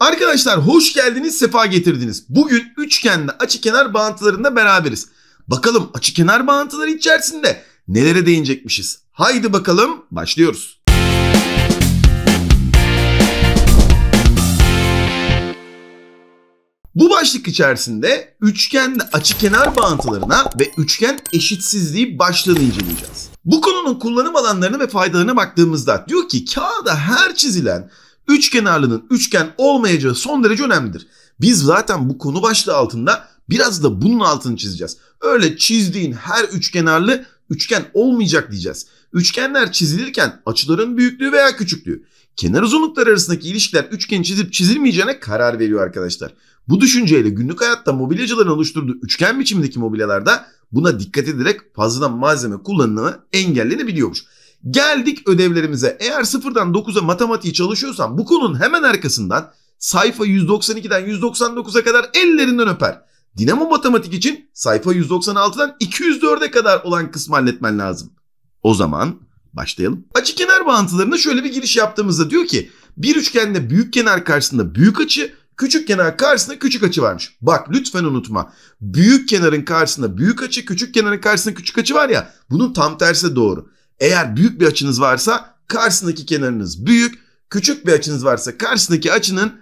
Arkadaşlar hoş geldiniz, sefa getirdiniz. Bugün üçgenle açı kenar bağıntılarında beraberiz. Bakalım açı kenar bağıntıları içerisinde nelere değinecekmişiz? Haydi bakalım başlıyoruz. Bu başlık içerisinde üçgenle açı kenar bağıntılarına ve üçgen eşitsizliği başlığını inceleyeceğiz. Bu konunun kullanım alanlarına ve faydalarına baktığımızda diyor ki kağıda her çizilen üçkenarlının üçgen olmayacağı son derece önemlidir. Biz zaten bu konu başlığı altında biraz da bunun altını çizeceğiz. Öyle çizdiğin her üçkenarlı üçgen olmayacak diyeceğiz. Üçgenler çizilirken açıların büyüklüğü veya küçüklüğü, kenar uzunlukları arasındaki ilişkiler üçgen çizip çizilmeyeceğine karar veriyor arkadaşlar. Bu düşünceyle günlük hayatta mobilyacıların oluşturduğu üçgen biçimdeki mobilyalarda buna dikkat ederek fazladan malzeme kullanımı engellenebiliyormuş. Geldik ödevlerimize. Eğer sıfırdan 9'a matematiği çalışıyorsan bu konunun hemen arkasından sayfa 192'den 199'a kadar ellerinden öper. Dinamo matematik için sayfa 196'dan 204'e kadar olan kısmı halletmen lazım. O zaman başlayalım. Açı kenar bağıntılarında şöyle bir giriş yaptığımızda diyor ki bir üçgende büyük kenar karşısında büyük açı, küçük kenar karşısında küçük açı varmış. Bak lütfen unutma. Büyük kenarın karşısında büyük açı, küçük kenarın karşısında küçük açı var ya bunun tam tersi doğru. Eğer büyük bir açınız varsa karşısındaki kenarınız büyük, küçük bir açınız varsa karşısındaki açının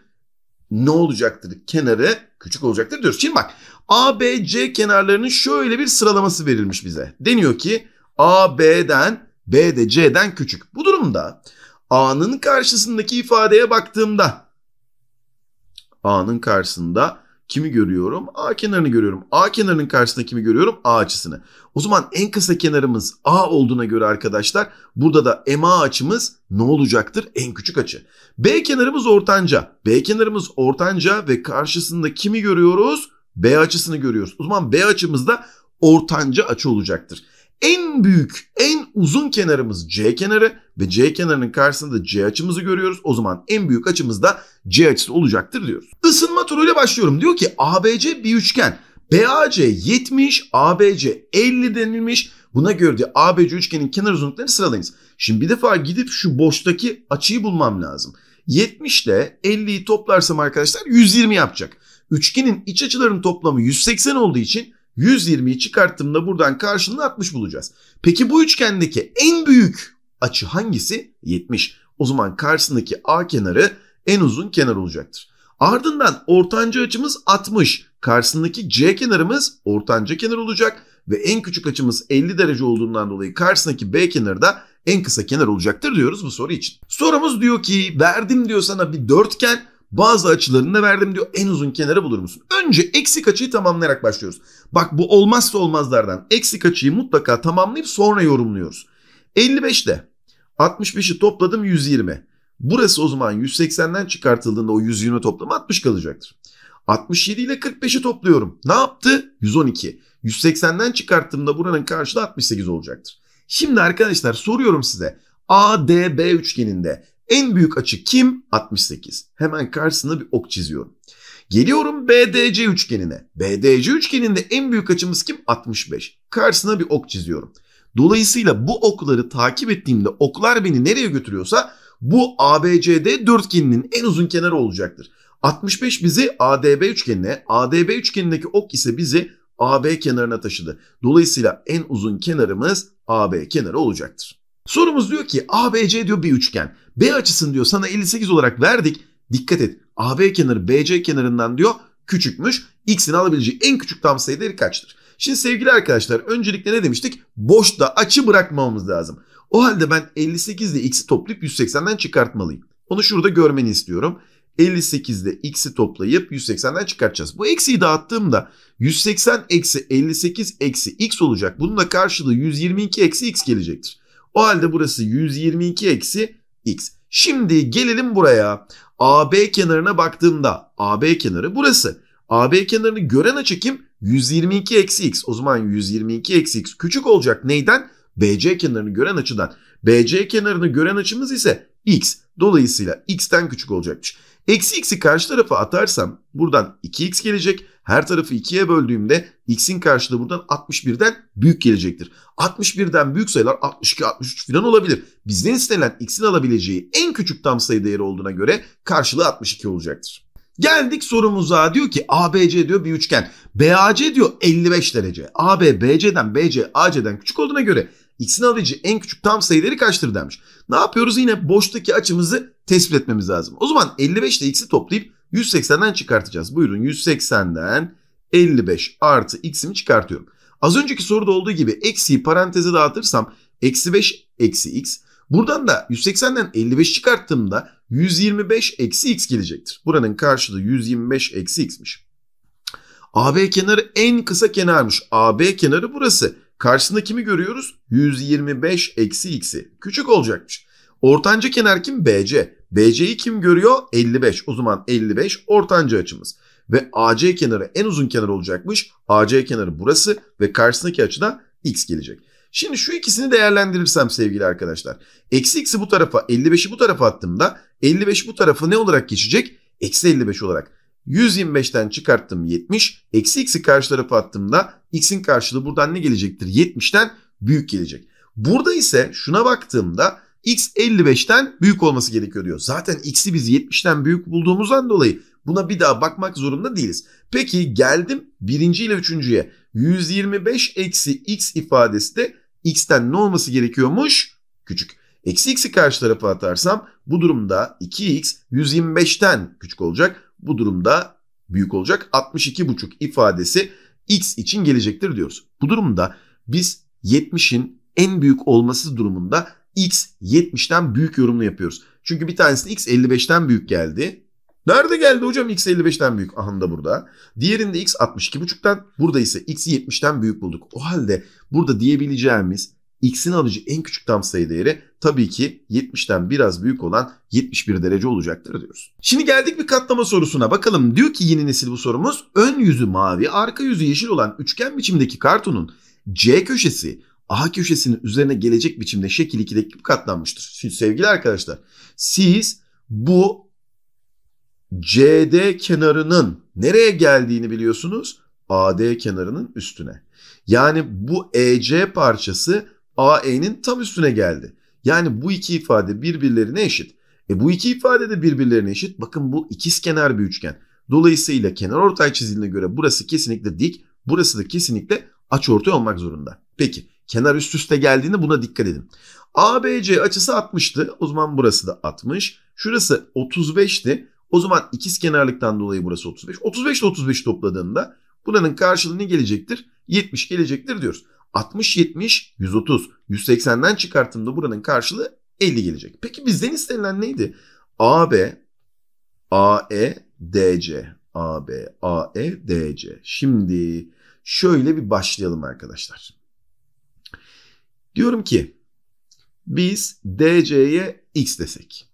ne olacaktır? Kenarı küçük olacaktır diyoruz. Şimdi bak A, B, C kenarlarının şöyle bir sıralaması verilmiş bize. Deniyor ki A, B'den, B de C'den küçük. Bu durumda A'nın karşısındaki ifadeye baktığımda A'nın karşısında kimi görüyorum? A kenarını görüyorum. A kenarının karşısında kimi görüyorum? A açısını. O zaman en kısa kenarımız A olduğuna göre arkadaşlar burada da MA açımız ne olacaktır? En küçük açı. B kenarımız ortanca. B kenarımız ortanca ve karşısında kimi görüyoruz? B açısını görüyoruz. O zaman B açımız da ortanca açı olacaktır en büyük, en uzun kenarımız C kenarı ve C kenarının karşısında C açımızı görüyoruz. O zaman en büyük açımız da C açısı olacaktır diyoruz. Isınma turuyla başlıyorum. Diyor ki ABC bir üçgen. BAC 70, ABC 50 denilmiş. Buna göre de ABC üçgenin kenar uzunluklarını sıralayınız. Şimdi bir defa gidip şu boştaki açıyı bulmam lazım. 70 ile 50'yi toplarsam arkadaşlar 120 yapacak. Üçgenin iç açılarının toplamı 180 olduğu için 120'yi çıkarttığımda buradan karşılığını 60 bulacağız. Peki bu üçgendeki en büyük açı hangisi? 70. O zaman karşısındaki A kenarı en uzun kenar olacaktır. Ardından ortanca açımız 60. Karşısındaki C kenarımız ortanca kenar olacak ve en küçük açımız 50 derece olduğundan dolayı karşısındaki B kenarı da en kısa kenar olacaktır diyoruz bu soru için. Sorumuz diyor ki verdim diyor sana bir dörtgen bazı açılarını da verdim diyor. En uzun kenarı bulur musun? Önce eksik açıyı tamamlayarak başlıyoruz. Bak bu olmazsa olmazlardan. Eksik açıyı mutlaka tamamlayıp sonra yorumluyoruz. 55'te 65'i topladım 120. Burası o zaman 180'den çıkartıldığında o 120 toplamı 60 kalacaktır. 67 ile 45'i topluyorum. Ne yaptı? 112. 180'den çıkarttığımda buranın karşılığı 68 olacaktır. Şimdi arkadaşlar soruyorum size. ADB üçgeninde en büyük açı kim? 68. Hemen karşısına bir ok çiziyorum. Geliyorum BDC üçgenine. BDC üçgeninde en büyük açımız kim? 65. Karşısına bir ok çiziyorum. Dolayısıyla bu okları takip ettiğimde oklar beni nereye götürüyorsa bu ABCD dörtgeninin en uzun kenarı olacaktır. 65 bizi ADB üçgenine, ADB üçgenindeki ok ise bizi AB kenarına taşıdı. Dolayısıyla en uzun kenarımız AB kenarı olacaktır. Sorumuz diyor ki ABC diyor bir üçgen. B açısını diyor sana 58 olarak verdik. Dikkat et AB kenarı BC kenarından diyor küçükmüş. X'in alabileceği en küçük tam sayı değeri kaçtır? Şimdi sevgili arkadaşlar öncelikle ne demiştik? Boşta açı bırakmamamız lazım. O halde ben 58 ile x'i toplayıp 180'den çıkartmalıyım. Onu şurada görmeni istiyorum. 58 ile x'i toplayıp 180'den çıkartacağız. Bu eksiyi dağıttığımda 180 eksi 58 eksi x olacak. Bunun da karşılığı 122 eksi x gelecektir. O halde burası 122 eksi x. Şimdi gelelim buraya. AB kenarına baktığımda AB kenarı burası. AB kenarını gören açı kim? 122 eksi x. O zaman 122 eksi x küçük olacak neyden? BC kenarını gören açıdan. BC kenarını gören açımız ise x. Dolayısıyla x'ten küçük olacakmış. Eksi x'i karşı tarafa atarsam buradan 2x gelecek. Her tarafı 2'ye böldüğümde x'in karşılığı buradan 61'den büyük gelecektir. 61'den büyük sayılar 62, 63 falan olabilir. Bizden istenilen x'in alabileceği en küçük tam sayı değeri olduğuna göre karşılığı 62 olacaktır. Geldik sorumuza diyor ki ABC diyor bir üçgen. BAC diyor 55 derece. AB BC'den BC AC'den küçük olduğuna göre x'in alabileceği en küçük tam sayıları kaçtır demiş. Ne yapıyoruz yine boştaki açımızı tespit etmemiz lazım. O zaman 55 ile x'i toplayıp 180'den çıkartacağız. Buyurun 180'den 55 artı x'imi çıkartıyorum. Az önceki soruda olduğu gibi eksiyi paranteze dağıtırsam eksi 5 eksi x. Buradan da 180'den 55 çıkarttığımda 125 eksi x gelecektir. Buranın karşılığı 125 eksi x'miş. AB kenarı en kısa kenarmış. AB kenarı burası. Karşısında kimi görüyoruz? 125 eksi x'i. Küçük olacakmış. Ortanca kenar kim? BC. BC'yi kim görüyor? 55. O zaman 55 ortanca açımız. Ve AC kenarı en uzun kenar olacakmış. AC kenarı burası ve karşısındaki açıda x gelecek. Şimdi şu ikisini değerlendirirsem sevgili arkadaşlar. Eksi x'i bu tarafa 55'i bu tarafa attığımda 55 bu tarafı ne olarak geçecek? Eksi 55 olarak. 125'ten çıkarttım 70. Eksi x'i karşı tarafa attığımda x'in karşılığı buradan ne gelecektir? 70'ten büyük gelecek. Burada ise şuna baktığımda x 55'ten büyük olması gerekiyor diyor. Zaten x'i biz 70'ten büyük bulduğumuzdan dolayı buna bir daha bakmak zorunda değiliz. Peki geldim birinci ile üçüncüye. 125 eksi x ifadesi de x'ten ne olması gerekiyormuş? Küçük. Eksi x'i karşı tarafa atarsam bu durumda 2x 125'ten küçük olacak. Bu durumda büyük olacak. 62,5 ifadesi x için gelecektir diyoruz. Bu durumda biz 70'in en büyük olması durumunda x 70'ten büyük yorumunu yapıyoruz. Çünkü bir tanesinde x 55'ten büyük geldi. Nerede geldi hocam x 55'ten büyük? Aha burada. Diğerinde x 62.5'ten burada ise x 70'ten büyük bulduk. O halde burada diyebileceğimiz x'in alıcı en küçük tam sayı değeri tabii ki 70'ten biraz büyük olan 71 derece olacaktır diyoruz. Şimdi geldik bir katlama sorusuna bakalım. Diyor ki yeni nesil bu sorumuz ön yüzü mavi arka yüzü yeşil olan üçgen biçimdeki kartonun C köşesi A köşesinin üzerine gelecek biçimde şekil 2'de katlanmıştır. Şimdi sevgili arkadaşlar siz bu CD kenarının nereye geldiğini biliyorsunuz. AD kenarının üstüne. Yani bu EC parçası AE'nin tam üstüne geldi. Yani bu iki ifade birbirlerine eşit. E bu iki ifade de birbirlerine eşit. Bakın bu ikizkenar bir üçgen. Dolayısıyla kenar ortay çizildiğine göre burası kesinlikle dik, burası da kesinlikle ortay olmak zorunda. Peki kenar üst üste geldiğinde buna dikkat edin. ABC açısı 60'tı. O zaman burası da 60. Şurası 35'ti. O zaman ikiz kenarlıktan dolayı burası 35. 35 ile 35 topladığında, buranın karşılığı ne gelecektir? 70 gelecektir diyoruz. 60, 70, 130. 180'den çıkarttığımda buranın karşılığı 50 gelecek. Peki bizden istenilen neydi? AB, AE, DC. AB, AE, DC. Şimdi şöyle bir başlayalım arkadaşlar. Diyorum ki biz DC'ye X desek,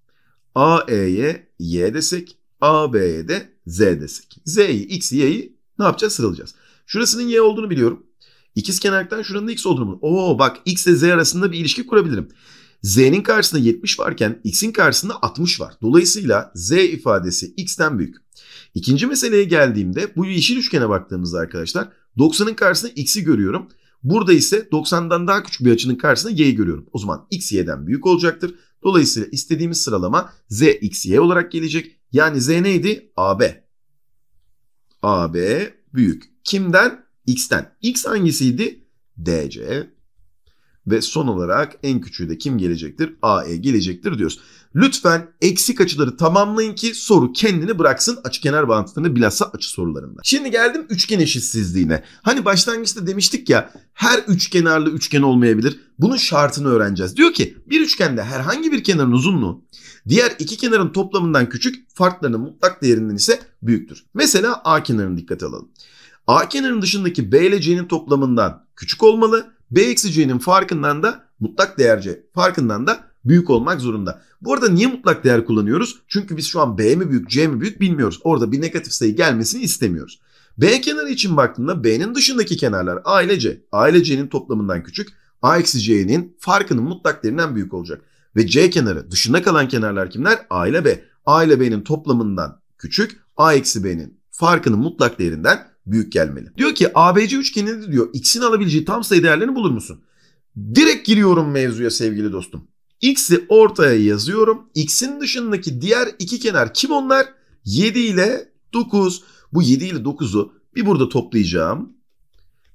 AE'ye Y desek, AB'ye de Z desek. Z'yi, X'i, Y'yi ne yapacağız? Sıralayacağız. Şurasının Y olduğunu biliyorum. İkiz kenardan şuranın X olduğunu Oo bak X ile Z arasında bir ilişki kurabilirim. Z'nin karşısında 70 varken X'in karşısında 60 var. Dolayısıyla Z ifadesi X'ten büyük. İkinci meseleye geldiğimde bu yeşil üçgene baktığımızda arkadaşlar 90'ın karşısında X'i görüyorum. Burada ise 90'dan daha küçük bir açının karşısında y'yi görüyorum. O zaman x y'den büyük olacaktır. Dolayısıyla istediğimiz sıralama z x y olarak gelecek. Yani z neydi? AB. AB büyük. Kimden? X'ten. X hangisiydi? DC. Ve son olarak en küçüğü de kim gelecektir? AE gelecektir diyoruz. Lütfen eksik açıları tamamlayın ki soru kendini bıraksın açı kenar bağıntılarını bilhassa açı sorularında. Şimdi geldim üçgen eşitsizliğine. Hani başlangıçta demiştik ya her üç kenarlı üçgen olmayabilir. Bunun şartını öğreneceğiz. Diyor ki bir üçgende herhangi bir kenarın uzunluğu diğer iki kenarın toplamından küçük farklarının mutlak değerinden ise büyüktür. Mesela A kenarını dikkate alalım. A kenarının dışındaki B ile C'nin toplamından küçük olmalı. B eksi C'nin farkından da mutlak değerce farkından da büyük olmak zorunda. Bu arada niye mutlak değer kullanıyoruz? Çünkü biz şu an B mi büyük, C mi büyük bilmiyoruz. Orada bir negatif sayı gelmesini istemiyoruz. B kenarı için baktığında B'nin dışındaki kenarlar A ile C. A ile C'nin toplamından küçük. A eksi C'nin farkının mutlak değerinden büyük olacak. Ve C kenarı dışında kalan kenarlar kimler? A ile B. A ile B'nin toplamından küçük. A eksi B'nin farkının mutlak değerinden büyük gelmeli. Diyor ki ABC üçgeninde diyor x'in alabileceği tam sayı değerlerini bulur musun? Direkt giriyorum mevzuya sevgili dostum. X'i ortaya yazıyorum. X'in dışındaki diğer iki kenar kim onlar? 7 ile 9. Bu 7 ile 9'u bir burada toplayacağım.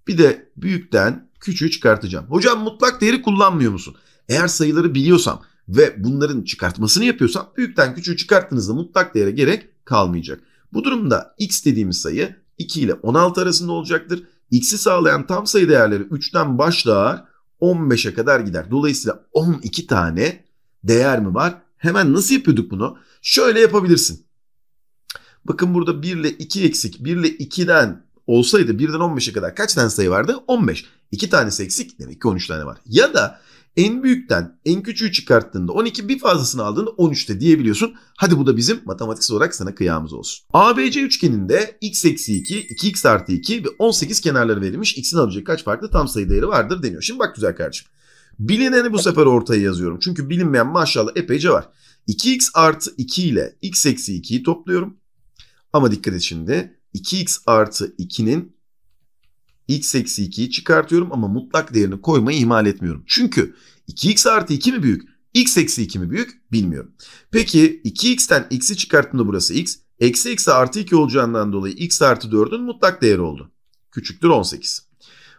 Bir de büyükten küçüğü çıkartacağım. Hocam mutlak değeri kullanmıyor musun? Eğer sayıları biliyorsam ve bunların çıkartmasını yapıyorsam büyükten küçüğü çıkarttığınızda mutlak değere gerek kalmayacak. Bu durumda x dediğimiz sayı 2 ile 16 arasında olacaktır. X'i sağlayan tam sayı değerleri 3'ten başlar. 15'e kadar gider. Dolayısıyla 12 tane değer mi var? Hemen nasıl yapıyorduk bunu? Şöyle yapabilirsin. Bakın burada 1 ile 2 eksik. 1 ile 2'den olsaydı 1'den 15'e kadar kaç tane sayı vardı? 15. 2 tanesi eksik demek ki 13 tane var. Ya da en büyükten en küçüğü çıkarttığında 12 bir fazlasını aldığında 13'te diyebiliyorsun. Hadi bu da bizim matematiksel olarak sana kıyamız olsun. ABC üçgeninde x eksi 2, 2x artı 2 ve 18 kenarları verilmiş. X'in alabileceği kaç farklı tam sayı değeri vardır deniyor. Şimdi bak güzel kardeşim. Bilineni bu sefer ortaya yazıyorum. Çünkü bilinmeyen maşallah epeyce var. 2x artı 2 ile x eksi 2'yi topluyorum. Ama dikkat et şimdi. 2x artı 2'nin x eksi 2'yi çıkartıyorum ama mutlak değerini koymayı ihmal etmiyorum. Çünkü 2x artı 2 mi büyük? x eksi 2 mi büyük? Bilmiyorum. Peki 2x'ten x'i çıkarttığımda burası x. Eksi eksi artı 2 olacağından dolayı x artı 4'ün mutlak değeri oldu. Küçüktür 18.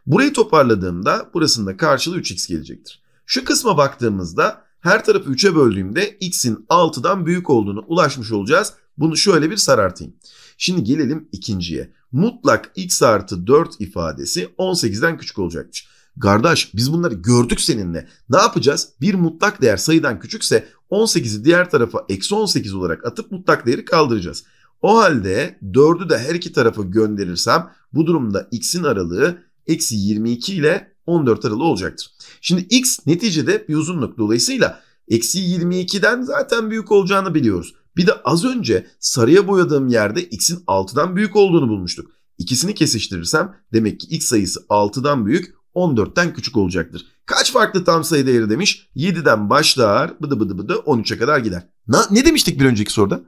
Burayı toparladığımda burasının da karşılığı 3x gelecektir. Şu kısma baktığımızda her tarafı 3'e böldüğümde x'in 6'dan büyük olduğunu ulaşmış olacağız. Bunu şöyle bir sarartayım. Şimdi gelelim ikinciye mutlak x artı 4 ifadesi 18'den küçük olacakmış. Kardeş biz bunları gördük seninle. Ne yapacağız? Bir mutlak değer sayıdan küçükse 18'i diğer tarafa eksi 18 olarak atıp mutlak değeri kaldıracağız. O halde 4'ü de her iki tarafa gönderirsem bu durumda x'in aralığı eksi 22 ile 14 aralığı olacaktır. Şimdi x neticede bir uzunluk dolayısıyla eksi 22'den zaten büyük olacağını biliyoruz. Bir de az önce sarıya boyadığım yerde x'in 6'dan büyük olduğunu bulmuştuk. İkisini kesiştirirsem demek ki x sayısı 6'dan büyük 14'ten küçük olacaktır. Kaç farklı tam sayı değeri demiş? 7'den başlar bıdı bıdı bıdı 13'e kadar gider. Na, ne demiştik bir önceki soruda?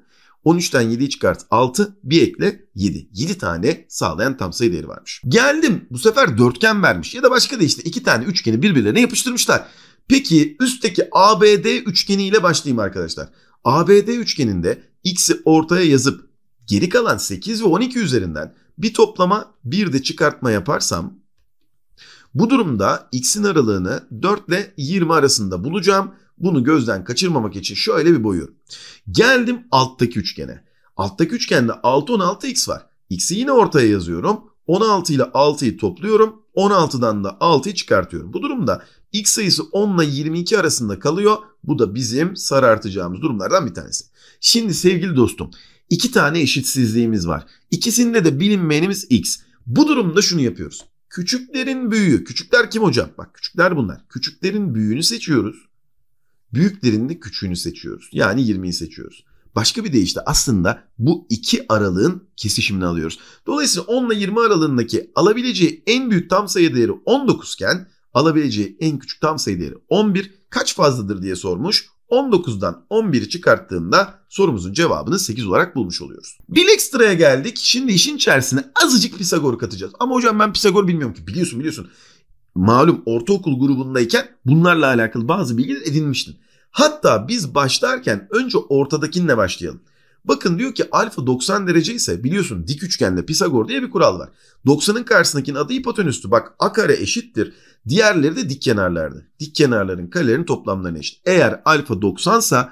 13'ten 7'yi çıkart 6 bir ekle 7. 7 tane sağlayan tam sayı değeri varmış. Geldim bu sefer dörtgen vermiş ya da başka de işte iki tane üçgeni birbirlerine yapıştırmışlar. Peki üstteki ABD üçgeniyle başlayayım arkadaşlar. ABD üçgeninde x'i ortaya yazıp geri kalan 8 ve 12 üzerinden bir toplama bir de çıkartma yaparsam bu durumda x'in aralığını 4 ile 20 arasında bulacağım. Bunu gözden kaçırmamak için şöyle bir boyuyorum. Geldim alttaki üçgene. Alttaki üçgende 6 16 x var. X'i yine ortaya yazıyorum. 16 ile 6'yı topluyorum. 16'dan da 6'yı çıkartıyorum. Bu durumda x sayısı 10 ile 22 arasında kalıyor. Bu da bizim sarartacağımız durumlardan bir tanesi. Şimdi sevgili dostum iki tane eşitsizliğimiz var. İkisinde de bilinmeyenimiz x. Bu durumda şunu yapıyoruz. Küçüklerin büyüğü. Küçükler kim hocam? Bak küçükler bunlar. Küçüklerin büyüğünü seçiyoruz. Büyüklerin de küçüğünü seçiyoruz. Yani 20'yi seçiyoruz. Başka bir deyişle aslında bu iki aralığın kesişimini alıyoruz. Dolayısıyla 10 ile 20 aralığındaki alabileceği en büyük tam sayı değeri 19 iken alabileceği en küçük tam sayı değeri 11 kaç fazladır diye sormuş. 19'dan 11'i çıkarttığında sorumuzun cevabını 8 olarak bulmuş oluyoruz. Bir ekstraya geldik. Şimdi işin içerisine azıcık Pisagor'u katacağız. Ama hocam ben Pisagor bilmiyorum ki. Biliyorsun biliyorsun. Malum ortaokul grubundayken bunlarla alakalı bazı bilgiler edinmiştin. Hatta biz başlarken önce ortadakinle başlayalım. Bakın diyor ki alfa 90 derece ise biliyorsun dik üçgende Pisagor diye bir kural var. 90'ın karşısındakinin adı hipotenüstü. Bak a kare eşittir. Diğerleri de dik kenarlardı. Dik kenarların karelerin toplamlarına eşit. Eğer alfa 90 ise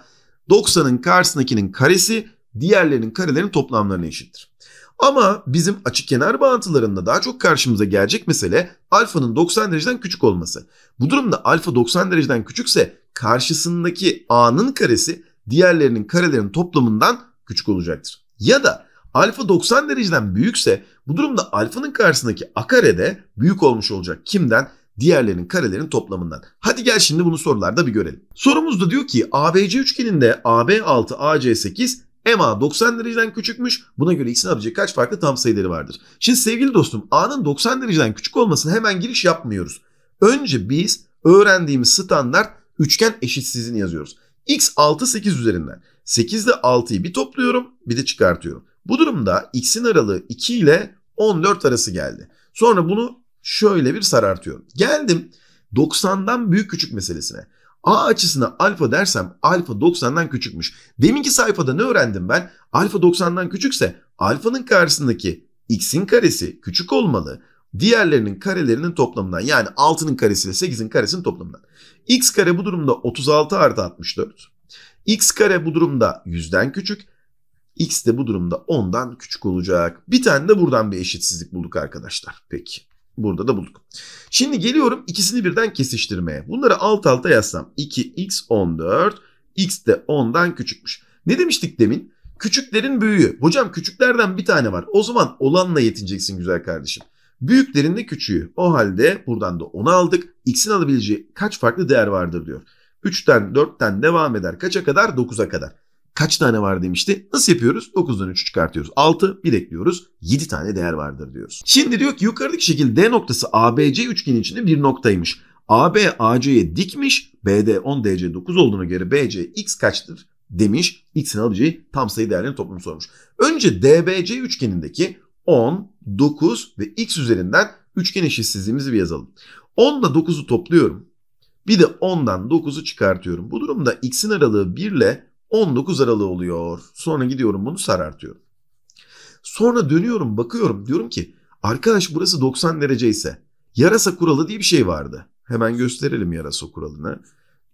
90'ın karşısındakinin karesi diğerlerinin karelerin toplamlarına eşittir. Ama bizim açık kenar bağıntılarında daha çok karşımıza gelecek mesele alfanın 90 dereceden küçük olması. Bu durumda alfa 90 dereceden küçükse karşısındaki a'nın karesi diğerlerinin karelerin toplamından küçük olacaktır. Ya da alfa 90 dereceden büyükse bu durumda alfanın karşısındaki a kare de büyük olmuş olacak. Kimden? diğerlerinin karelerin toplamından. Hadi gel şimdi bunu sorularda bir görelim. Sorumuz da diyor ki ABC üçgeninde AB 6 AC 8 MA 90 dereceden küçükmüş. Buna göre x'in alabileceği kaç farklı tam sayıları vardır? Şimdi sevgili dostum A'nın 90 dereceden küçük olmasına hemen giriş yapmıyoruz. Önce biz öğrendiğimiz standart üçgen eşitsizliğini yazıyoruz. X 6 8 üzerinden. 8 ile 6'yı bir topluyorum bir de çıkartıyorum. Bu durumda x'in aralığı 2 ile 14 arası geldi. Sonra bunu şöyle bir sarartıyorum. Geldim 90'dan büyük küçük meselesine. A açısına alfa dersem alfa 90'dan küçükmüş. Deminki sayfada ne öğrendim ben? Alfa 90'dan küçükse alfanın karşısındaki x'in karesi küçük olmalı diğerlerinin karelerinin toplamından yani 6'nın karesiyle 8'in karesinin toplamından. X kare bu durumda 36 artı 64. X kare bu durumda 100'den küçük. X de bu durumda 10'dan küçük olacak. Bir tane de buradan bir eşitsizlik bulduk arkadaşlar. Peki. Burada da bulduk. Şimdi geliyorum ikisini birden kesiştirmeye. Bunları alt alta yazsam. 2x 14, x de 10'dan küçükmüş. Ne demiştik demin? Küçüklerin büyüğü. Hocam küçüklerden bir tane var. O zaman olanla yetineceksin güzel kardeşim. Büyüklerin de küçüğü. O halde buradan da 10'u aldık. X'in alabileceği kaç farklı değer vardır diyor. 3'ten 4'ten devam eder. Kaça kadar? 9'a kadar. Kaç tane var demişti? Nasıl yapıyoruz? 9'dan 3 çıkartıyoruz. 6, bir ekliyoruz. 7 tane değer vardır diyoruz. Şimdi diyor ki yukarıdaki şekilde D noktası ABC üçgeni içinde bir noktaymış. AB AC'ye dikmiş. BD 10 DC 9 olduğuna göre BC X kaçtır demiş. X'in alabileceği tam sayı değerlerini toplamı sormuş. Önce DBC üçgenindeki 10, 9 ve x üzerinden üçgen eşitsizliğimizi bir yazalım. 10 da 9'u topluyorum. Bir de 10'dan 9'u çıkartıyorum. Bu durumda x'in aralığı 1 ile 19 aralığı oluyor. Sonra gidiyorum bunu sarartıyorum. Sonra dönüyorum bakıyorum diyorum ki arkadaş burası 90 derece ise yarasa kuralı diye bir şey vardı. Hemen gösterelim yarasa kuralını.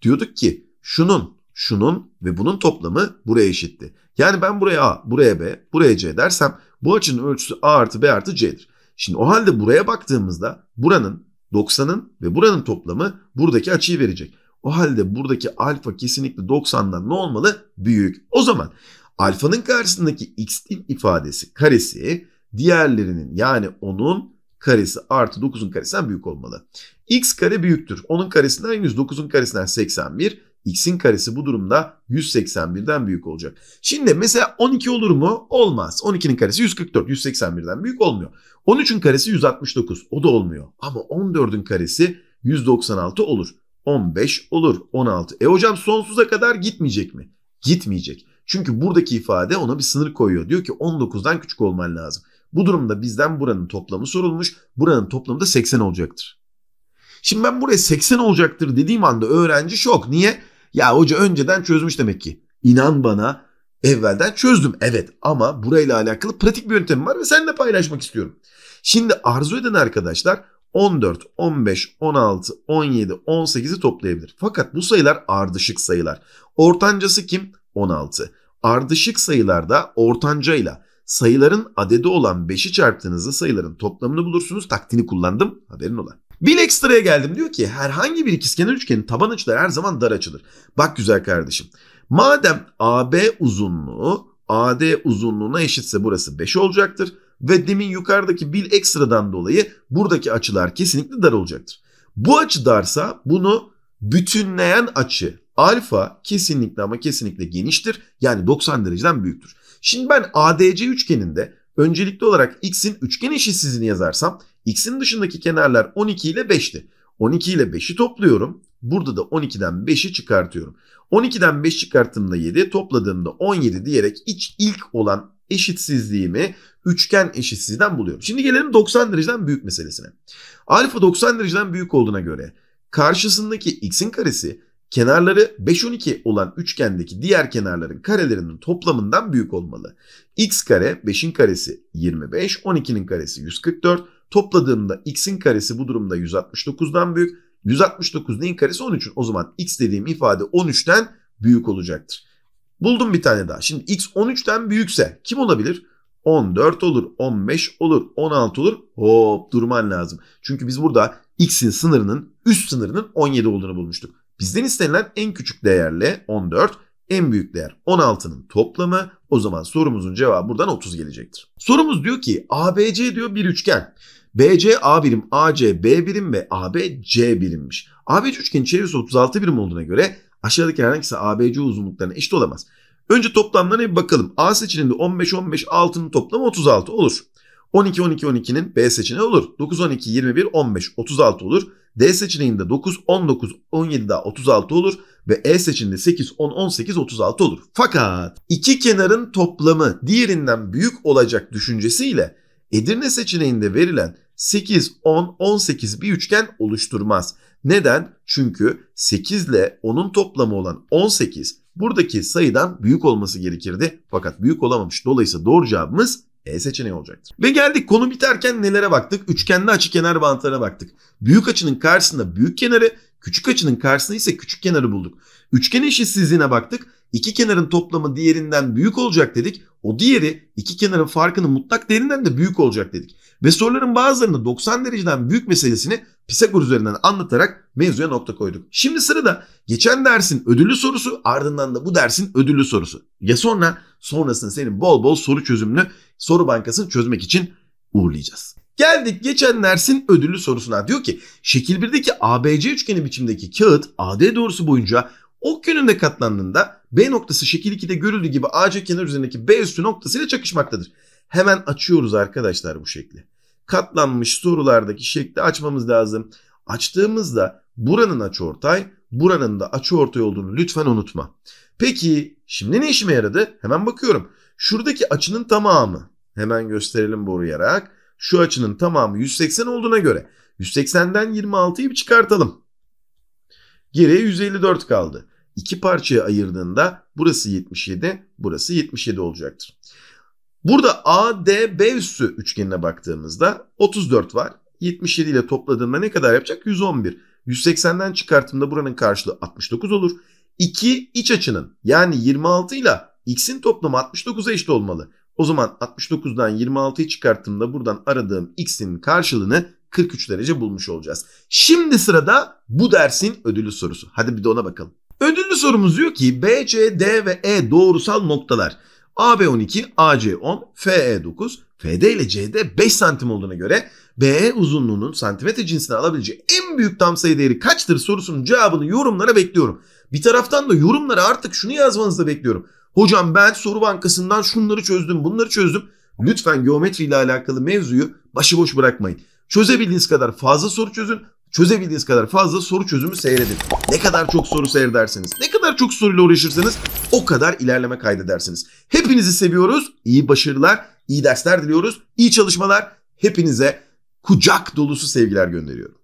Diyorduk ki şunun, şunun ve bunun toplamı buraya eşitti. Yani ben buraya A, buraya B, buraya C dersem bu açının ölçüsü A artı B artı C'dir. Şimdi o halde buraya baktığımızda buranın 90'ın ve buranın toplamı buradaki açıyı verecek. O halde buradaki alfa kesinlikle 90'dan ne olmalı? Büyük. O zaman alfanın karşısındaki x'in ifadesi karesi diğerlerinin yani onun karesi artı 9'un karesinden büyük olmalı. x kare büyüktür. Onun karesinden 100, 9'un karesinden 81, x'in karesi bu durumda 181'den büyük olacak. Şimdi mesela 12 olur mu? Olmaz. 12'nin karesi 144. 181'den büyük olmuyor. 13'ün karesi 169. O da olmuyor. Ama 14'ün karesi 196 olur. 15 olur. 16. E hocam sonsuza kadar gitmeyecek mi? Gitmeyecek. Çünkü buradaki ifade ona bir sınır koyuyor. Diyor ki 19'dan küçük olman lazım. Bu durumda bizden buranın toplamı sorulmuş. Buranın toplamı da 80 olacaktır. Şimdi ben buraya 80 olacaktır dediğim anda öğrenci şok. Niye? Ya hoca önceden çözmüş demek ki. İnan bana evvelden çözdüm evet ama burayla alakalı pratik bir yöntem var ve seninle paylaşmak istiyorum. Şimdi arzu eden arkadaşlar 14, 15, 16, 17, 18'i toplayabilir. Fakat bu sayılar ardışık sayılar. Ortancası kim? 16. Ardışık sayılarda ortancayla sayıların adedi olan 5'i çarptığınızda sayıların toplamını bulursunuz. Taktiğini kullandım. Haberin olan. Bir ekstraya geldim diyor ki herhangi bir ikizkenar üçgenin taban açıları her zaman dar açıdır. Bak güzel kardeşim. Madem AB uzunluğu AD uzunluğuna eşitse burası 5 olacaktır. Ve demin yukarıdaki bil ekstradan dolayı buradaki açılar kesinlikle dar olacaktır. Bu açı darsa bunu bütünleyen açı alfa kesinlikle ama kesinlikle geniştir. Yani 90 dereceden büyüktür. Şimdi ben ADC üçgeninde öncelikli olarak x'in üçgen eşitsizliğini yazarsam X'in dışındaki kenarlar 12 ile 5'ti. 12 ile 5'i topluyorum. Burada da 12'den 5'i çıkartıyorum. 12'den 5 çıkarttığımda 7, topladığımda 17 diyerek iç ilk olan eşitsizliğimi üçgen eşitsizliğinden buluyorum. Şimdi gelelim 90 dereceden büyük meselesine. Alfa 90 dereceden büyük olduğuna göre karşısındaki x'in karesi kenarları 5 12 olan üçgendeki diğer kenarların karelerinin toplamından büyük olmalı. x kare 5'in karesi 25, 12'nin karesi 144, Topladığımda x'in karesi bu durumda 169'dan büyük. 169 neyin karesi 13'ün. O zaman x dediğim ifade 13'ten büyük olacaktır. Buldum bir tane daha. Şimdi x 13'ten büyükse kim olabilir? 14 olur, 15 olur, 16 olur. Hop durman lazım. Çünkü biz burada x'in sınırının üst sınırının 17 olduğunu bulmuştuk. Bizden istenilen en küçük değerle 14 en büyük değer 16'nın toplamı o zaman sorumuzun cevabı buradan 30 gelecektir. Sorumuz diyor ki ABC diyor bir üçgen. BC A birim, AC B birim ve AB C birimmiş. ABC üçgenin çevresi 36 birim olduğuna göre aşağıdaki herhangisi ABC uzunluklarına eşit olamaz. Önce toplamlarına bir bakalım. A seçeneğinde 15 15 6'nın toplamı 36 olur. 12 12 12'nin B seçeneği olur. 9 12 21 15 36 olur. D seçeneğinde 9 19 17 daha 36 olur ve E seçinde 8, 10, 18, 36 olur. Fakat iki kenarın toplamı diğerinden büyük olacak düşüncesiyle Edirne seçeneğinde verilen 8, 10, 18 bir üçgen oluşturmaz. Neden? Çünkü 8 ile 10'un toplamı olan 18 buradaki sayıdan büyük olması gerekirdi. Fakat büyük olamamış. Dolayısıyla doğru cevabımız E seçeneği olacaktır. Ve geldik konu biterken nelere baktık? Üçgenli açı kenar bantlarına baktık. Büyük açının karşısında büyük kenarı, Küçük açının karşısına ise küçük kenarı bulduk. Üçgen eşitsizliğine baktık. İki kenarın toplamı diğerinden büyük olacak dedik. O diğeri iki kenarın farkının mutlak değerinden de büyük olacak dedik. Ve soruların bazılarını 90 dereceden büyük meselesini Pisagor üzerinden anlatarak mevzuya nokta koyduk. Şimdi sırada geçen dersin ödüllü sorusu ardından da bu dersin ödüllü sorusu. Ya sonra sonrasında senin bol bol soru çözümlü soru bankasını çözmek için uğurlayacağız. Geldik geçen dersin ödüllü sorusuna. Diyor ki şekil 1'deki ABC üçgeni biçimdeki kağıt AD doğrusu boyunca ok yönünde katlandığında B noktası şekil 2'de görüldüğü gibi AC kenar üzerindeki B üstü noktasıyla çakışmaktadır. Hemen açıyoruz arkadaşlar bu şekli. Katlanmış sorulardaki şekli açmamız lazım. Açtığımızda buranın açıortay, buranın da açıortay olduğunu lütfen unutma. Peki şimdi ne işime yaradı? Hemen bakıyorum. Şuradaki açının tamamı. Hemen gösterelim boruyarak şu açının tamamı 180 olduğuna göre 180'den 26'yı çıkartalım. Geriye 154 kaldı. İki parçaya ayırdığında burası 77, burası 77 olacaktır. Burada ADB üssü üçgenine baktığımızda 34 var. 77 ile topladığımda ne kadar yapacak? 111. 180'den çıkarttığımda buranın karşılığı 69 olur. 2 iç açının yani 26 ile x'in toplamı 69'a eşit olmalı. O zaman 69'dan 26'yı çıkarttığımda buradan aradığım x'in karşılığını 43 derece bulmuş olacağız. Şimdi sırada bu dersin ödüllü sorusu. Hadi bir de ona bakalım. Ödüllü sorumuz diyor ki B, C, D ve E doğrusal noktalar. AB12, AC10, FE9, FD ile CD 5 santim olduğuna göre BE uzunluğunun santimetre cinsine alabileceği en büyük tam sayı değeri kaçtır sorusunun cevabını yorumlara bekliyorum. Bir taraftan da yorumlara artık şunu yazmanızı da bekliyorum. Hocam ben soru bankasından şunları çözdüm, bunları çözdüm. Lütfen geometri ile alakalı mevzuyu başıboş bırakmayın. Çözebildiğiniz kadar fazla soru çözün. Çözebildiğiniz kadar fazla soru çözümü seyredin. Ne kadar çok soru seyrederseniz, ne kadar çok soruyla uğraşırsanız o kadar ilerleme kaydedersiniz. Hepinizi seviyoruz. İyi başarılar, iyi dersler diliyoruz. İyi çalışmalar. Hepinize kucak dolusu sevgiler gönderiyorum.